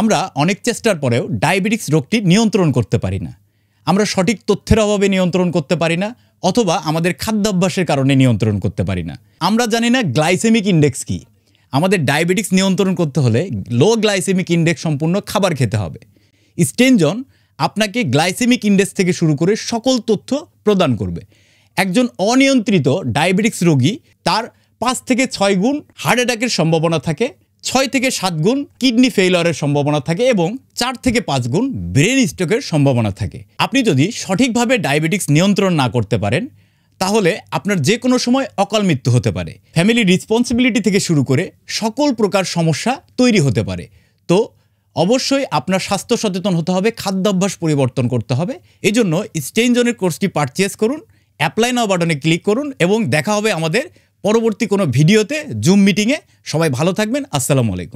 আমরা অনেক চেষ্টার পরেও ডায়াবেটিক্স রোগটি নিয়ন্ত্রণ করতে পারি না আমরা সঠিক তথ্যের অভাবে নিয়ন্ত্রণ করতে পারি না অথবা আমাদের খাদ্যাভ্যাসের কারণে নিয়ন্ত্রণ করতে পারি না আমরা জানি না গ্লাইসেমিক ইন্ডেক্স কী আমাদের ডায়াবেটিক্স নিয়ন্ত্রণ করতে হলে লো গ্লাইসেমিক ইন্ডেক্স সম্পূর্ণ খাবার খেতে হবে স্টেনজন আপনাকে গ্লাইসেমিক ইন্ডেক্স থেকে শুরু করে সকল তথ্য প্রদান করবে একজন অনিয়ন্ত্রিত ডায়াবেটিক্স রোগী তার পাঁচ থেকে ছয় গুণ হার্ট অ্যাটাকের সম্ভাবনা থাকে ছয় থেকে সাত গুণ কিডনি ফেইলরের সম্ভাবনা থাকে এবং চার থেকে পাঁচ গুণ ব্রেন স্ট্রোকের সম্ভাবনা থাকে আপনি যদি সঠিকভাবে ডায়াবেটিক্স নিয়ন্ত্রণ না করতে পারেন তাহলে আপনার যে কোনো সময় অকাল মৃত্যু হতে পারে ফ্যামিলি রিসপন্সিবিলিটি থেকে শুরু করে সকল প্রকার সমস্যা তৈরি হতে পারে তো অবশ্যই আপনার স্বাস্থ্য সচেতন হতে হবে খাদ্যাভ্যাস পরিবর্তন করতে হবে এই জন্য স্টেনজনের কোর্সটি পারচেস করুন অ্যাপ্লাই নাও বাটনে ক্লিক করুন এবং দেখা হবে আমাদের পরবর্তী কোনো ভিডিওতে জুম মিটিংয়ে সবাই ভালো থাকবেন আসসালামু আলাইকুম